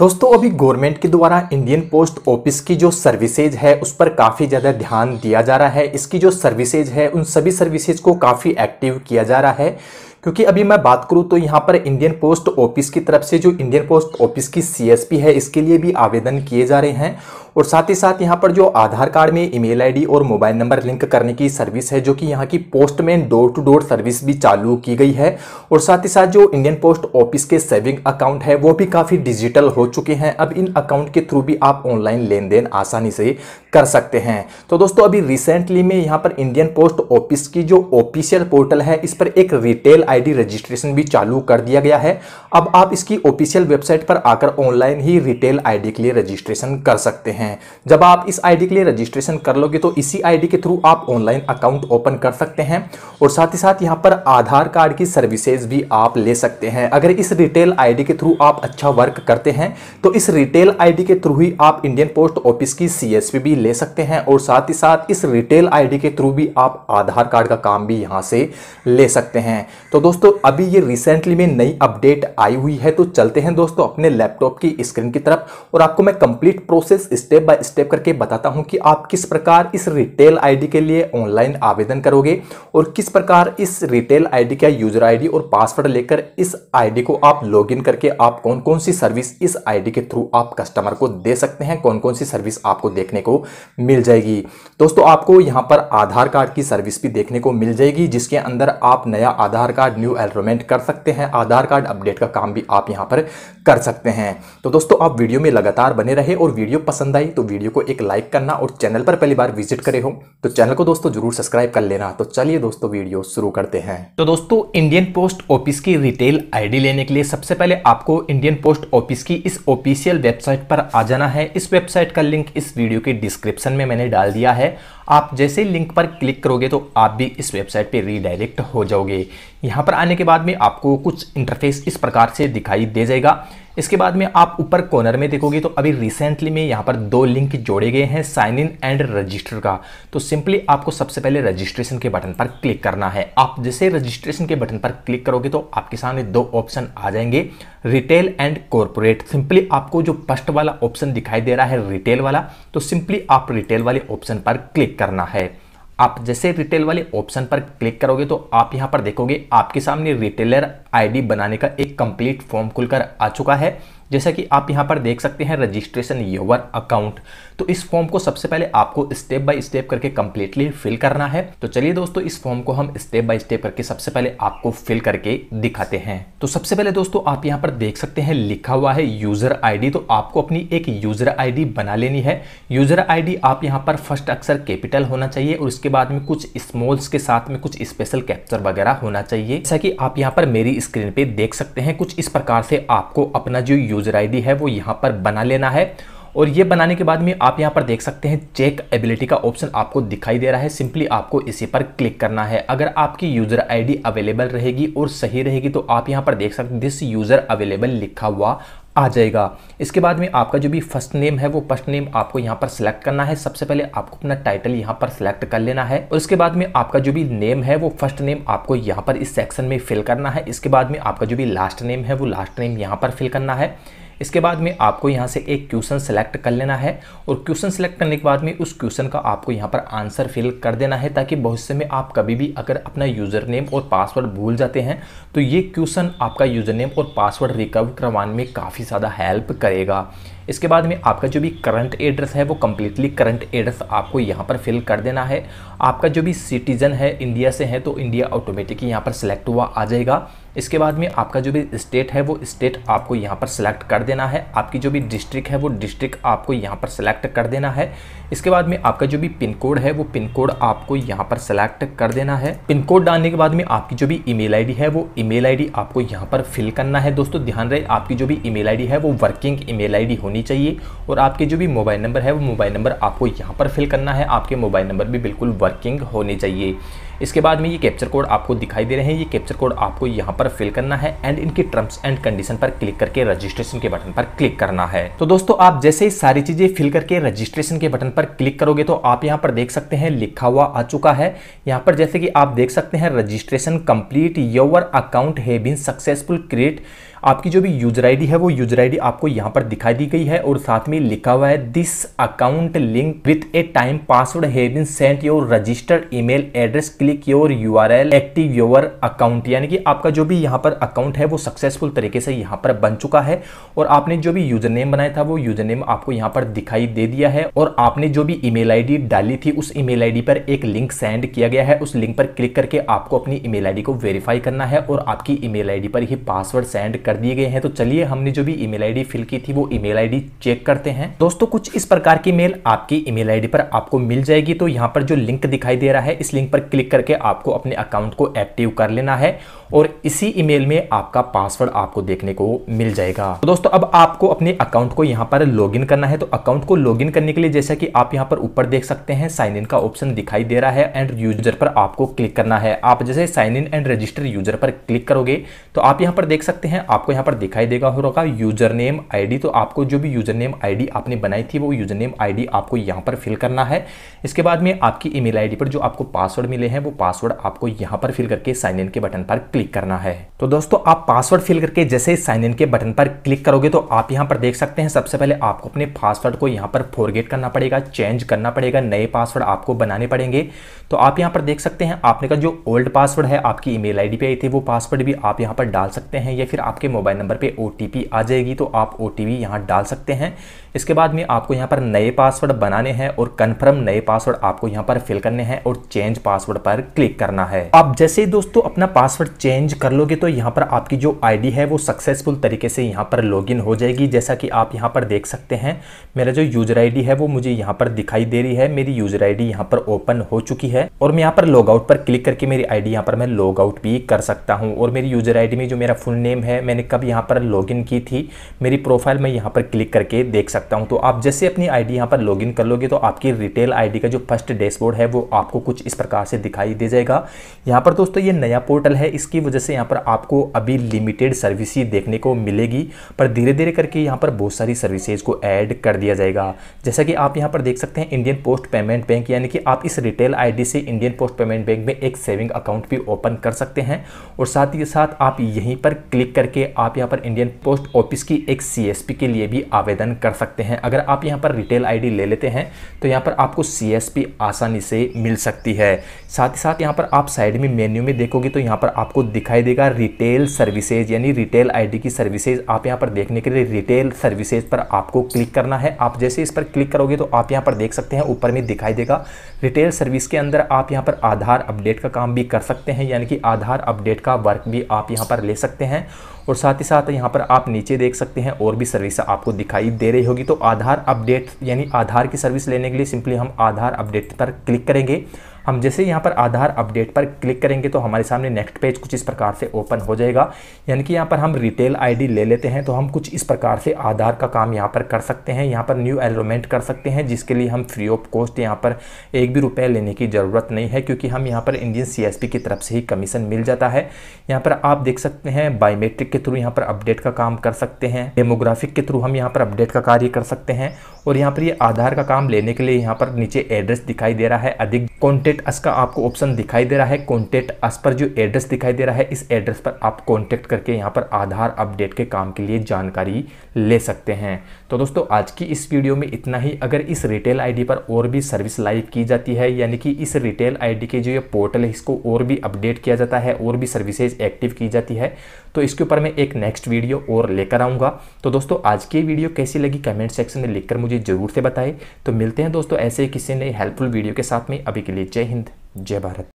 दोस्तों अभी गवर्नमेंट के द्वारा इंडियन पोस्ट ऑफिस की जो सर्विसेज है उस पर काफ़ी ज़्यादा ध्यान दिया जा रहा है इसकी जो सर्विसेज है उन सभी सर्विसेज को काफ़ी एक्टिव किया जा रहा है क्योंकि अभी मैं बात करूँ तो यहाँ पर इंडियन पोस्ट ऑफिस की तरफ से जो इंडियन पोस्ट ऑफिस की सीएसपी है इसके लिए भी आवेदन किए जा रहे हैं और साथ ही साथ यहाँ पर जो आधार कार्ड में ईमेल आईडी और मोबाइल नंबर लिंक करने की सर्विस है जो कि यहाँ की postman door to door service भी चालू की गई है और साथ ही साथ जो इंडियन पोस्ट ऑफिस के सेविंग अकाउंट है वो भी काफ़ी डिजिटल हो चुके हैं अब इन अकाउंट के थ्रू भी आप ऑनलाइन लेन देन आसानी से कर सकते हैं तो दोस्तों अभी रिसेंटली में यहाँ पर इंडियन पोस्ट ऑफिस की जो ऑफिशियल पोर्टल है इस पर एक रिटेल आई रजिस्ट्रेशन भी चालू कर दिया गया है अब आप इसकी ऑफिशियल वेबसाइट पर आकर ऑनलाइन ही रिटेल आई के लिए रजिस्ट्रेशन कर सकते हैं हैं जब आप इस आईडी के लिए रजिस्ट्रेशन कर लोगे तो इसी आईडी के थ्रू आप ऑनलाइन अकाउंट ओपन कर सकते हैं और साथ ही साथ यहाँ पर आधार कार्ड की सर्विसेज भी आप ले सकते हैं अगर इस रिटेल आईडी के थ्रू आप अच्छा वर्क करते हैं तो इस रिटेल आईडी के थ्रू ही आप इंडियन पोस्ट ऑफिस की सीएसपी भी ले सकते हैं और साथ ही साथ इस रिटेल आईडी के थ्रू भी आप आधार कार्ड का काम भी यहाँ से ले सकते हैं तो दोस्तों अभी ये रिसेंटली में नई अपडेट आई हुई है तो चलते हैं दोस्तों अपने लैपटॉप की स्क्रीन की तरफ और आपको मैं complete process step step by step करके बताता हूं कि आप किस प्रकार इस रिटेल आईडी के लिए ऑनलाइन आवेदन करोगे और किस प्रकार इस रिटेल आईडी का यूजर आईडी और पासवर्ड लेकर इस आईडी को आप लॉगिन करके आप कौन कौन सी सर्विस इस आईडी के थ्रू आप कस्टमर को दे सकते हैं कौन कौन सी सर्विस आपको देखने को मिल जाएगी दोस्तों आपको यहाँ पर आधार कार्ड की सर्विस भी देखने को मिल जाएगी जिसके अंदर आप नया आधार कार्ड न्यू एलरोमेंट कर सकते हैं आधार कार्ड अपडेट का काम भी आप यहाँ पर कर सकते हैं तो दोस्तों आप वीडियो में लगातार बने रहे और वीडियो पसंद आई तो वीडियो को एक लाइक करना और चैनल पर पहली बार विजिट करे हो तो चैनल को दोस्तों जरूर सब्सक्राइब कर लेना तो चलिए दोस्तों वीडियो शुरू करते हैं तो दोस्तों इंडियन पोस्ट ऑफिस की रिटेल आईडी लेने के लिए सबसे पहले आपको इंडियन पोस्ट ऑफिस की इस ऑफिशियल वेबसाइट पर आ जाना है इस वेबसाइट का लिंक इस वीडियो के डिस्क्रिप्शन में मैंने डाल दिया है आप जैसे लिंक पर क्लिक करोगे तो आप भी इस वेबसाइट पर रीडायरेक्ट हो जाओगे यहाँ पर आने के बाद में आपको कुछ इंटरफेस इस प्रकार से दिखाई दे जाएगा इसके बाद में आप ऊपर कॉर्नर में देखोगे तो अभी रिसेंटली में यहाँ पर दो लिंक जोड़े गए हैं साइन इन एंड रजिस्टर का तो सिंपली आपको सबसे पहले रजिस्ट्रेशन के बटन पर क्लिक करना है आप जैसे रजिस्ट्रेशन के बटन पर क्लिक करोगे तो आपके सामने दो ऑप्शन आ जाएंगे रिटेल एंड कॉरपोरेट सिंपली आपको जो फर्स्ट वाला ऑप्शन दिखाई दे रहा है रिटेल वाला तो सिंपली आप रिटेल वाले ऑप्शन पर क्लिक करना है आप जैसे रिटेल वाले ऑप्शन पर क्लिक करोगे तो आप यहां पर देखोगे आपके सामने रिटेलर आईडी बनाने का एक कंप्लीट फॉर्म खुलकर आ चुका है जैसा कि आप यहाँ पर देख सकते हैं रजिस्ट्रेशन योवर अकाउंट तो इस फॉर्म को सबसे पहले आपको स्टेप बाय स्टेप करके कंप्लीटली फिल करना है तो चलिए दोस्तों इस फॉर्म को हम स्टेप बाय स्टेप करके सबसे पहले आपको फिल करके दिखाते हैं तो सबसे पहले दोस्तों आप यहाँ पर देख सकते हैं लिखा हुआ है यूजर आई तो आपको अपनी एक यूजर आई बना लेनी है यूजर आई आप यहाँ पर फर्स्ट अक्सर कैपिटल होना चाहिए और उसके बाद में कुछ स्मॉल्स के साथ में कुछ स्पेशल कैप्चर वगैरह होना चाहिए जैसा कि आप यहाँ पर मेरी स्क्रीन पे देख सकते हैं कुछ इस प्रकार से आपको अपना जो यूजर आईडी है वो यहाँ पर बना लेना है और ये बनाने के बाद में आप यहाँ पर देख सकते हैं चेक एबिलिटी का ऑप्शन आपको दिखाई दे रहा है सिंपली आपको इसी पर क्लिक करना है अगर आपकी यूज़र आईडी अवेलेबल रहेगी और सही रहेगी तो आप यहाँ पर देख सकते हैं दिस यूज़र अवेलेबल लिखा हुआ आ जाएगा इसके बाद में आपका जो भी फर्स्ट नेम है वो फर्स्ट नेम आपको यहाँ पर सिलेक्ट करना है सबसे पहले आपको अपना टाइटल यहाँ पर सिलेक्ट कर लेना है और इसके बाद में आपका जो भी नेम है वो फर्स्ट नेम आपको यहाँ पर इस सेक्शन में फिल करना है इसके बाद में आपका जो भी लास्ट नेम है वो लास्ट नेम यहाँ पर फिल करना है इसके बाद में आपको यहाँ से एक क्वेश्चन सेलेक्ट कर लेना है और क्वेश्चन सेलेक्ट करने के बाद में उस क्वेश्चन का आपको यहाँ पर आंसर फिल कर देना है ताकि भविष्य में आप कभी भी अगर अपना यूज़र नेम और पासवर्ड भूल जाते हैं तो ये क्वेश्चन आपका यूज़र नेम और पासवर्ड रिकवर करवाने में काफ़ी ज़्यादा हेल्प करेगा इसके बाद में आपका जो भी करंट एड्रेस है वो कम्प्लीटली करंट एड्रेस आपको यहाँ पर फिल कर देना है आपका जो भी सिटीज़न है इंडिया से है तो इंडिया ऑटोमेटिकली यहाँ पर सेलेक्ट हुआ आ जाएगा इसके बाद में आपका जो भी स्टेट है वो स्टेट आपको यहाँ पर सिलेक्ट कर देना है आपकी जो भी डिस्ट्रिक्ट है वो डिस्ट्रिक्ट आपको यहाँ पर सिलेक्ट कर देना है इसके बाद में आपका जो भी पिन कोड है वो पिन कोड आपको यहाँ पर सिलेक्ट कर देना है पिन कोड डालने के बाद में आपकी जो भी ईमेल आईडी है वो ईमेल आईडी आपको यहाँ पर फिल करना है दोस्तों ध्यान रहे आपकी जो भी ईमेल आईडी है वो वर्किंग ईमेल आईडी होनी चाहिए और आपके जो भी मोबाइल नंबर है वो मोबाइल नंबर आपको यहाँ पर फिल करना है आपके मोबाइल नंबर भी बिल्कुल वर्किंग होने चाहिए इसके बाद में ये कैप्चर कोड आपको दिखाई दे रहे हैं ये कैप्चर कोड आपको यहाँ पर फिल करना है एंड इनके टर्म्स एंड कंडीशन पर क्लिक करके रजिस्ट्रेशन के बटन पर क्लिक करना है तो दोस्तों आप जैसे ही सारी चीजें फिल करके रजिस्ट्रेशन के बटन पर क्लिक करोगे तो आप यहाँ पर देख सकते हैं लिखा हुआ आ चुका है यहाँ पर जैसे कि आप देख सकते हैं registration complete your account has been successful create आपकी जो भी यूजर आईडी है वो यूजर आईडी आपको यहाँ पर दिखाई दी गई है और साथ में लिखा हुआ है this account link with a time password has sent your registered email address click your you active your account यानी कि आपका जो भी यहाँ पर अकाउंट है वो सक्सेसफुल तरीके से यहाँ पर बन चुका है और आपने जो भी यूजर नेम बनाया था वो यूजर नेम आपको यहाँ पर दिखाई दे दिया है और आपने जो भी ईमेल आईडी डाली थी उस ईमेल आईडी पर एक लिंक सेंड किया गया है उस लिंक पर क्लिक करके आपको अपनी ईमेल आईडी को वेरीफाई करना है और आपकी ईमेल आईडी पर ही पासवर्ड सेंड कर दिए गए हैं तो चलिए हमने जो भी ईमेल आईडी फिल की थी वो ईमेल आईडी चेक करते हैं दोस्तों कुछ इस प्रकार की मेल आपकी ईमेल आईडी पर आपको मिल जाएगी तो यहाँ पर जो लिंक दिखाई दे रहा है इस लिंक पर क्लिक करके आपको अपने अकाउंट को एक्टिव कर लेना है और इसी ई में आपका पासवर्ड आपको देखने को मिल जाएगा तो दोस्तों अब आपको अपने अकाउंट को यहाँ पर लॉग करना है तो अकाउंट को लॉग करने के लिए जैसा कि आप यहाँ पर ऊपर देख सकते हैं साइन इन का ऑप्शन दिखाई दे रहा है एंड यूजर पर आपको क्लिक करना है आप जैसे sign in and register user पर क्लिक करोगे तो आप यहां पर देख सकते हैं आप आपको यहाँ पर दिखाई देगा हो रहा यूजर नेम आईडी तो आपको जो भी यूजर नेम आईडी आपने बनाई थी वो यूजर नेम आईडी आपको यहाँ पर फिल करना है इसके बाद में आपकी ईमेल आईडी पर जो आपको पासवर्ड मिले हैं वो पासवर्ड आपको यहाँ पर फिल करके साइन इन के बटन पर क्लिक करना है तो दोस्तों आप पासवर्ड फिल करके जैसे साइन इन के बटन पर क्लिक करोगे तो आप यहाँ पर देख सकते हैं सबसे पहले आपको अपने पासवर्ड को यहाँ पर फॉरगेट करना पड़ेगा चेंज करना पड़ेगा नए पासवर्ड आपको बनाने पड़ेंगे तो आप यहाँ पर देख सकते हैं आपने का जो ओल्ड पासवर्ड है आपकी ईमेल आईडी पे आई थी वो पासवर्ड भी आप यहाँ पर डाल सकते हैं या फिर आपके आपके मोबाइल नंबर पे ओ आ जाएगी तो आप ओ टी यहाँ डाल सकते हैं इसके बाद में आपको यहाँ पर नए पासवर्ड बनाने हैं और कन्फर्म नए पासवर्ड आपको यहाँ पर फिल करने हैं और चेंज पासवर्ड पर क्लिक करना है आप जैसे ही दोस्तों अपना पासवर्ड चेंज कर लोगे तो यहाँ पर आपकी जो आई है वो सक्सेसफुल तरीके से यहाँ पर लॉग हो जाएगी जैसा कि आप यहाँ पर देख सकते हैं मेरा जो यूजर आई है वो मुझे यहाँ पर दिखाई दे रही है मेरी यूजर आई डी पर ओपन हो चुकी है और मैं यहाँ पर लॉग आउट पर क्लिक करके मेरी आई डी पर मैं लॉग आउट भी कर सकता हूँ और मेरी यूजर आई में जो मेरा फुल नेम है मैंने मैंने कब यहाँ पर लॉगिन की थी मेरी प्रोफाइल मैं यहाँ पर क्लिक करके देख सकता हूँ तो आप जैसे अपनी आईडी यहाँ पर लॉगिन कर लोगे तो आपकी रिटेल आईडी का जो फर्स्ट डैशबोर्ड है वो आपको कुछ इस प्रकार से दिखाई दे जाएगा यहाँ पर दोस्तों ये नया पोर्टल है इसकी वजह से यहाँ पर आपको अभी लिमिटेड सर्विस देखने को मिलेगी पर धीरे धीरे करके यहाँ पर बहुत सारी सर्विसेज को ऐड कर दिया जाएगा जैसा कि आप यहाँ पर देख सकते हैं इंडियन पोस्ट पेमेंट बैंक यानी कि आप इस रिटेल आईडी से इंडियन पोस्ट पेमेंट बैंक में एक सेविंग अकाउंट भी ओपन कर सकते हैं और साथ ही साथ आप यहीं पर क्लिक करके आप यहाँ पर इंडियन पोस्ट ऑफिस की एक सी के लिए भी आवेदन कर सकते हैं अगर आप यहाँ पर रिटेल आई ले लेते हैं तो यहाँ पर आपको सी आसानी से मिल सकती है साथ ही साथ यहाँ पर आप साइड में मेन्यू में देखोगे तो यहाँ पर आपको दिखाई देगा रिटेल सर्विसेज यानी रिटेल आईडी की सर्विसेज आप यहाँ पर देखने के लिए रिटेल सर्विसेज पर आपको क्लिक करना है आप जैसे इस पर क्लिक करोगे तो आप यहाँ पर देख सकते हैं ऊपर में दिखाई देगा रिटेल सर्विस के अंदर आप यहाँ पर आधार अपडेट का काम भी कर सकते हैं यानी कि आधार अपडेट का वर्क भी आप यहाँ पर ले सकते हैं और साथ ही साथ यहाँ पर आप नीचे देख सकते हैं और भी सर्विस आपको दिखाई दे रही होगी तो आधार अपडेट यानी आधार की सर्विस लेने के लिए सिंपली हम आधार अपडेट पर क्लिक करेंगे हम जैसे यहाँ पर आधार अपडेट पर क्लिक करेंगे तो हमारे सामने नेक्स्ट पेज कुछ इस प्रकार से ओपन हो जाएगा यानी कि यहाँ पर हम रिटेल आईडी ले लेते हैं तो हम कुछ इस प्रकार से आधार का काम यहाँ पर कर सकते हैं यहाँ पर न्यू एलोमेंट कर सकते हैं जिसके लिए हम फ्री ऑफ कॉस्ट यहाँ पर एक भी रुपये लेने की ज़रूरत नहीं है क्योंकि हम यहाँ पर इंडियन सी की तरफ से ही कमीशन मिल जाता है यहाँ पर आप देख सकते हैं बायोमेट्रिक के थ्रू यहाँ पर अपडेट का काम कर सकते हैं डेमोग्राफिक के थ्रू हम यहाँ पर अपडेट का कार्य कर सकते हैं और यहाँ पर ये आधार का काम लेने के लिए यहाँ पर नीचे एड्रेस दिखाई दे रहा है अधिक कॉन्टेक्ट कॉन्टेक्ट अस का आपको ऑप्शन दिखाई दे रहा है कॉन्टेक्ट अस पर जो एड्रेस दिखाई दे रहा है इस एड्रेस पर आप कॉन्टेक्ट करके यहाँ पर आधार अपडेट के काम के लिए जानकारी ले सकते हैं तो दोस्तों आज की इस वीडियो में इतना ही अगर इस रिटेल आईडी पर और भी सर्विस लाइव की जाती है यानी कि इस रिटेल आईडी के जो ये पोर्टल है इसको और भी अपडेट किया जाता है और भी सर्विसेज एक्टिव की जाती है तो इसके ऊपर मैं एक नेक्स्ट वीडियो और लेकर आऊँगा तो दोस्तों आज की वीडियो कैसी लगी कमेंट सेक्शन में लिखकर मुझे ज़रूर से बताएं तो मिलते हैं दोस्तों ऐसे किसी ने हेल्पफुल वीडियो के साथ में अभी के लिए जय हिंद जय भारत